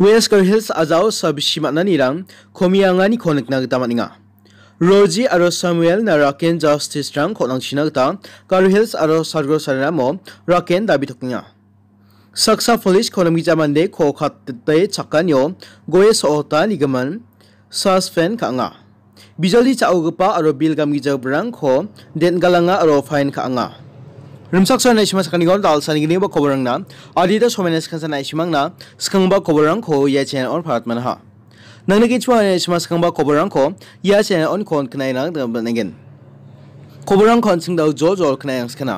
Wesker Hills azau sabshimana nirang komianga ni konekna gita maninga. Roji aro Samuel na Raken Justice rang konang china gita Garu Hills aro Sargo Sarinamo Raken dabi tokninga. Saksa police konami jamande ko khatte chakanyo goye sohota nigaman suspen kanga. Bijali chaugupa aro bill gamgi jabrang ko den galanga aro fine kanga. rimsaksa naisima sakanigon dal sanigini ba koborang na adita somenes kansa naisimang na skangba koborang ko ya chen on paratman ha nangna kichwa naisima skangba koborang ko ya chen on kon knai nang da banagin koborang kon singdau jo jo knai ang skana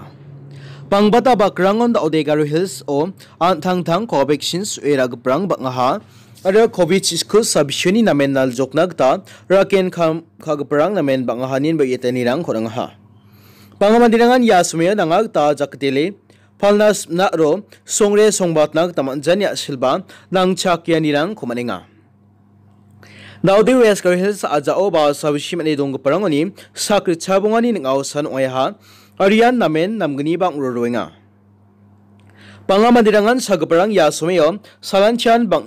pangbata bakrangon da odegaru hills o antang tang ko vaccines era gprang ba ngaha ara covid isko sabishoni namen nal joknagta raken kham khagprang namen bangahanin ba yetanirang khorang ha pangamandirangan yasme nangar ta jakdele phalnas na ro songre songbat nak tamanjanya silba nangchakianirang khumaninga Naudi West Hills ajao ba sabishimani dong parangoni sakri chabungani ningau san oyaha Aryan namen namgni bang roinga Pangamandirangan sagaparang yasmeyo salanchan bang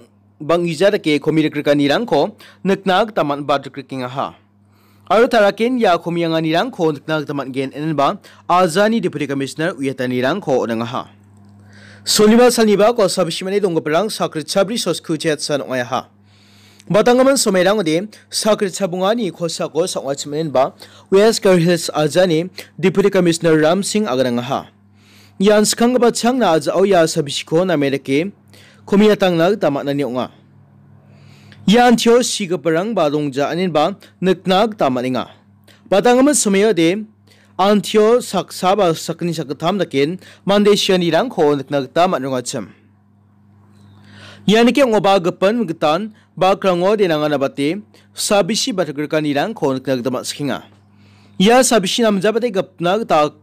bang ijara ke komirik rikanirang ko niknak taman badrik ha Arutarakin ya kumiyangan nirang ko n u k n a k tamat gen enba Azani Deputy Commissioner uyatan nirang ko nangaha. Soliba s a l i b a ko sabishimani d o n g g a p e r a n g sakrit sabri sosku chet san ongayaha. Batangaman somerang ode sakrit sabungani k o s a ko sangwachimanin ba West Girl h i s Azani Deputy Commissioner Ram Singh agarangaha. Yan skangba changna a z a u ya sabishiko namereke kumiyatang nag tamat nani onga. yan thio si ga parang ba dong ja anin ba naknak tamaninga patangam samaya de an thio saksa ba sakni sakatham dakin mande ko rang kho naknak tamanunga cham yanike ngoba gapan gitan ba krango de nanga nabate sabisi batgrkani rang kho naknak dama skinga ya sabisi nam jabate gapnak ta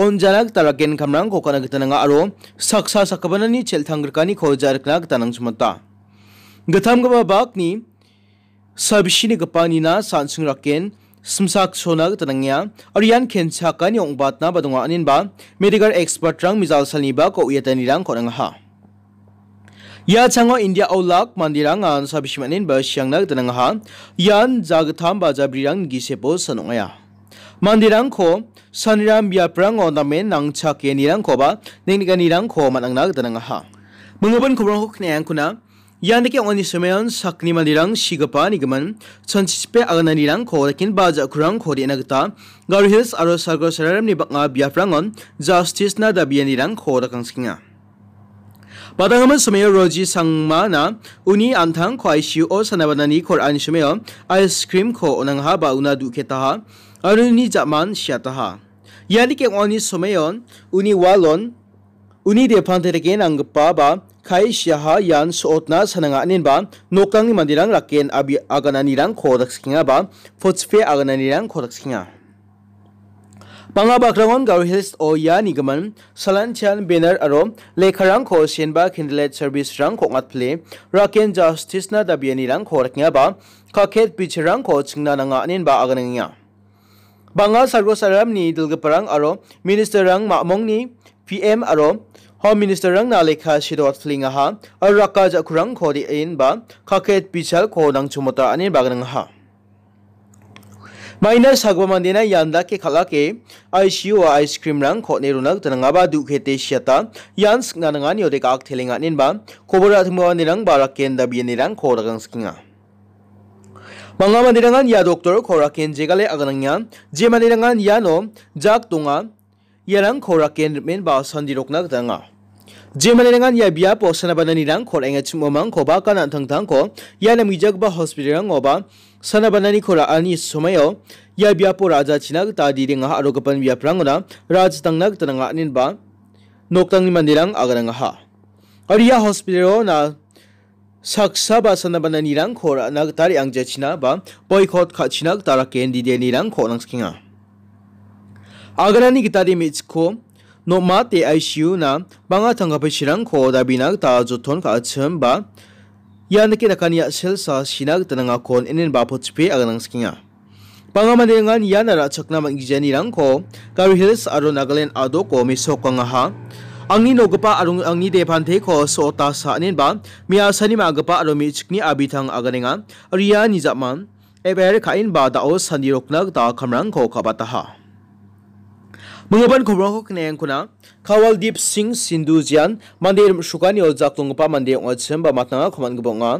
onjanak taraken khamrang kokana gitananga aro saksa sakabanani chelthangrkani kho jarknak tanang chumata गथामगबा बागनि साबिशिनि गपानिना सानसुंग रकेन समसाक सोना तनंगया और यान खेंसा का नियोंग बातना बदुंगा अनिनबा medical expert रंग मिजाल सलनीबा को उयतनी रंग कोरंगहा या छंगो India औलाक मंदिरांग आन साबिशिमनिन बा सियांगनाग तनंगहा यान जागथाम बाजाब्रिरांग गिसेपो सनोंगया मंदिरांग को सनराम ब्याप्रांग ओनामेन नांगचा केनिरांग कोबा निंगनिरांग को मनंगनाग तनंगहा मंगबन खबरंग खनेयांग कुना Yang dike oni semean sakni mandirang sigapa nigeman chansispe agananirang ko lakin baja kurang ko de nagta Garo Hills aro Sargo Sararam ni baknga biafrangon justice na dabianirang ko rakangsinga Badangaman sumeyo roji sangma na uni antang ko ICU o sanabanani kor ani sumeyo ice cream ko onangha ba una duketaha aro ni jaman siataha Yali ke oni sumeyon uni walon Unide pante reken ang pa ba kai syaha yan suot na sananga anin ba nokang ni mandirang raken abi agana nirang kodak skinga ba fotsfe agana nirang kodak skinga Panga bakrangon gaur hills o ya nigaman salan chan banner aro lekharang ko senba kindlet service rang ko ngat ple raken justice na dabiani rang ko raknya ba kaket bichrang ko chingna nanga anin ba aganangya Banga sargo saram ni dilgaparang aro minister rang mamong ni PM aro Home Minister rang nalika sidot flinga ha araka ja kurang khodi in ba khaket pichal ko nang chumota ani bagnang ha माइनर सागवामांदेना यांदा के खला के ICU ice cream रंग खोने रुनक तनंगाबा दुखेते शियता यान स्नानगा नियोदे काक थेलेंगा निनबा कोबरा थमवा निरंग बारा केंदा बिये निरंग खोरगंग स्किंगा 망가만디랑은 야 독터 코라켄 제갈레 아가낭냐 제만디랑은 야노 작 동아 예랑 코라켄 멘 바선디록나 그당아 jemanengan ya biapo sanabanani rang khor cuma mang khoba kana tang ko ya nami jagba hospital rang oba sanabanani korang ani somayo ya biapo raja chinak ta di ringa aro gapan raja tang nak tenang anin ba noktangni mandirang agaranga ha ari ya hospital na saksa ba sanabanani rang korang nak tari angja china ba boycott kat chinak tara kendi dia ni rang khonang skinga agarani kita mitch ko no ma te ICU na banga tangga ko ko dabinak ta joton ka acem ba yanake ya sel sa sinak nga kon enen ba aga nang skinga Banga mandengan yana rachakna mangjani rangko Gary Hills aro Nagaland adoko angin ha angni nogapa arung angni depante ko so ta sa sanin ba mia sani magapa aro mi chikni abitang aganenga ariya nizaman ebere kain ba dao sani nag ta kamrang ko kabataha मंगपन खबर खुना खावल दीप सिंह सिंधु जान मंदिर सुखानी ओजा तुंग मंदिर awesome मतना खुमान गबा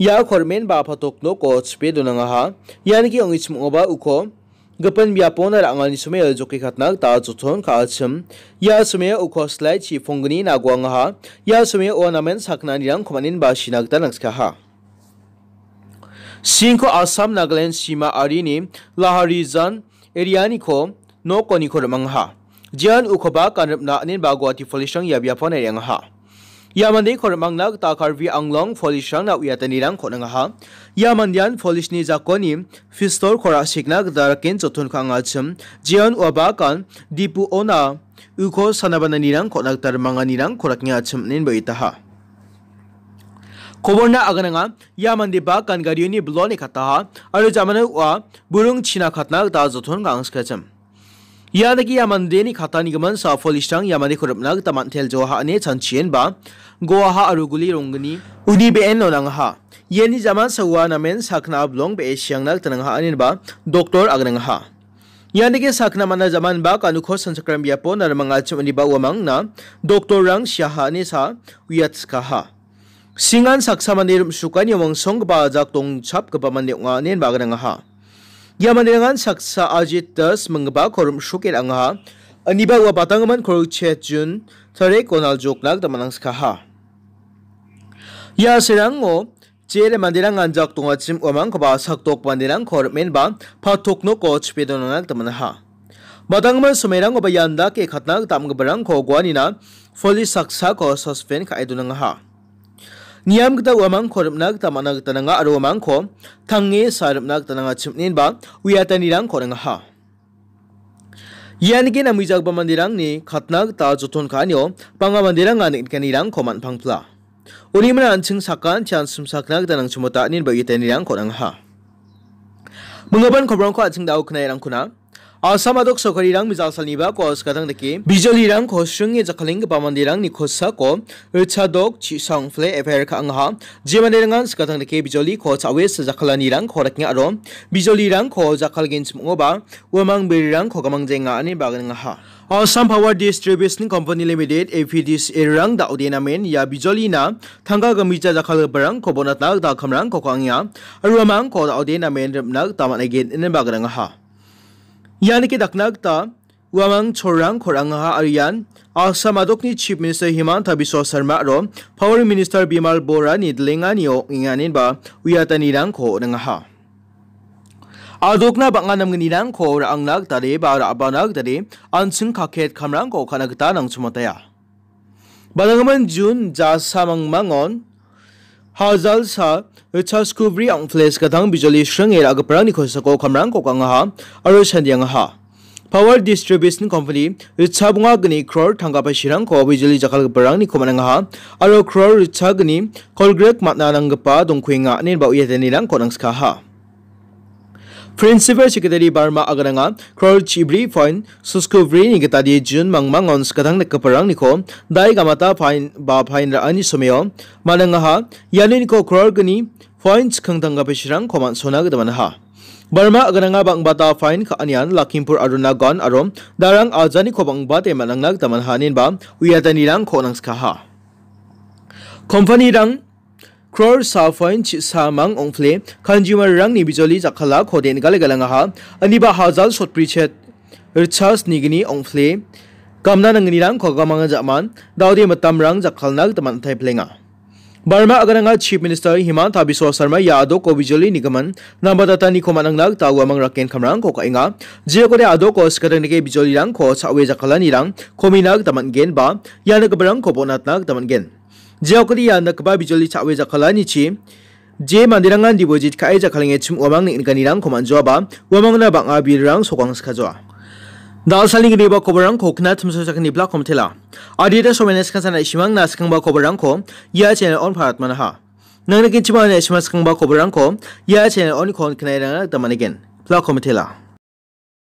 या खरमें बा फटोकनो कचपे दुनाहा यान की अंगी चुमोबा उखो गपन व्यापोन रंगल समय जोखे खतना ता जोथोन खाछम या समय उखो स्लाइ छि फोंगनी नागवांगहा या समय ओनामेंट सखना निरंग खमानिन बा सिनागता नंसखा सिंको आसाम नागालैंड सीमा आरिनि लाहारी जान एरियानिखौ नो कोनी खोर मंगा जियान उखबा कानपना अनिन बागवाती फलिशंग याबिया फोन एरंग हा यामंदे खोर मंगना ताकार वी अंगलोंग फलिशंग ना उयातनी रंग खोनंग हा यामंदियान फलिशनी जाकोनी फिस्तोर खोरा सिग्ना गदारकिन चोथुन खांगाचम जियान उबा कान दीपु ओना उखो सनाबना निरंग खोनक तर मंगा निरंग खोरकियाचम निन बयता खबरना आगना यामंदे बा कानगारियोनी ब्लोने खाता हा और जामन बुरु छिना खतना जोथुन गांगस्कचम यानगी यामंदे नि खाता निगमन साफोल इस्टांग यामने खुरपनाग तमांथेल जोहा अने छंचियन बा गोहा अरुगुली रोंगनी उनी बेन नोनांगहा येनि जमा सवा नमेन साखना अबलोंग बे एशियांगनाग तनंगहा अनिन बा डॉक्टर अगनंगहा यानगे साखना मना जमान बा कानुखो संस्क्रम यापो नरमंगा चमनि बा वमंग ना डॉक्टर रंग शाहा ने सा उयत्सकाहा सिंगान साक्सा मने रुम सुकानि वंग सोंग बा जाक तोंग छाप कबा मने उंगा नेन बागनंगहा Yamanengan saksa Ajit Das mengeba korum syukir angha aniba wa batangaman koru chejun tare konal joknak damanang skaha. Ya serango jele mandirang anjak tunga chim omang koba saktok mandirang korum menba patokno ko chpedonanak damanaha. Batangaman sumerang oba yanda ke khatnak tamgabarang ko guanina foli saksa ko suspend ka edunangaha. Niam kita wamang korup nak tamana kita nanga aro wamang ko tangi sarup nak tananga chimnin ba wiatan dirang korang ha. Yaniki na mijak ba mandirang ni katnak ta joton kanyo panga mandirang anik kanirang koman pangpla. Uri mana ancing sakan chan sumsaknak tanang nang nin ba bagi dirang korang ha. mengapa kobrang ko ancing dau kenai rang kuna আসামাদক সকরি রং মিজাসাল নিবা কস কথং দেখি বিজলি রং খোসং এ জখলিং বামন্দি রং নিখোসা কো ইচ্ছা দক চিসং ফ্লে এফের খা আংহা জেমানে রং আস কথং দেখি বিজলি খো চাওয়ে সজাখলা নি রং খোরকিং আরো বিজলি রং খো জাখাল গিন চমোবা ওমাং বেরি রং খোগামং জেঙা আনি বাগন আংহা Assam power distribution company limited এফিডিস এর রং দা ওডেনামেন ইয়া বিজলি না থাঙ্গা গমিজা জাখাল বরং খোবনাত নাক দা খামরং খোকাং ইয়া আরু আমাং খো দা ওডেনামেন রমনাক তামানে গিন यानी कि दखनाता उमंग छोरंग खोरंगा अरियान असम आदक चीफ मिनिस्टर हिमांत विश्व शर्मा और फॉरेन मिनिस्टर विमल बोरा निदलेंगा निनीब उतनी निरंग खोनहा आदोकना बंगानमग खो रंगनाक तारी बार अबानक तारी अनसिंग खाखेट खामरंग खाना नंगसुमताया बदगमन जून जा सामंग hazal sa chas kubri ang fles kadang bijali shranger agapra ni khosako khamrang ko kanga ha aro shandiang ha power distribution company richabunga gni crore thanga pa shirang ko bijali jakal gapra ni khomanang ha aro crore richagni colgrek matna nang pa dongkhuinga nen ba uyeteni lang konang ska ha Principal Secretary Barma Agaranga, Crow Chibri Fine, Suskuvri Nigatadi Jun Mangmangon Skatang keperang Niko, Dai Gamata Fine Ba Fine Rani Someo, Manangaha, niko Crow Gani, Fines Kangtanga Peshirang, Koman Sona Ha. Barma Agaranga Bangbata Fine anian, Lakimpur Aruna gon Arom, Darang Manang Nag Emanangnak Hanin Ba, Uyatani Rang Konangskaha. Company Rang crore साफ़ाइन सामांग ओंफ्ले consumer रंग निबिजोली जखला खोदेन गले गलंगा अनिबा हाजाल सोट प्रीचेत recharge निगनी ओंफ्ले कमना नंगनी रंग खोगा मांग जामान मतम रंग जखलनाग तमन थे बर्मा अगरंगा चीफ मिनिस्टर हिमांत बिस्व शर्मा यादव को बिजोली निगमन नंबरदाता निखो मनंगनाग ताउ अमंग रकेन खमरांग को कइंगा जिय कोरे आदो को सकरन बिजोली रंग खो छवे जखला निरंग खोमिनाग तमन गेन बा यानक बरंग को बोनातनाग तमन गेन Jaukari ya na babi bijoli chakwe jakhalani chi je manderang di bojit kae jakhalenge chim omang ni inkanirang komanjo ba omang na abir rang sokang skajo dal saling riba kobarang ko kna thumso sakni blak komthela adida somenes kan sana simang na skang ba kobarang ko ya channel on parat ha nang na kinchima na simas kang ba kobarang ko ya channel on kon knairang da manigen blak komthela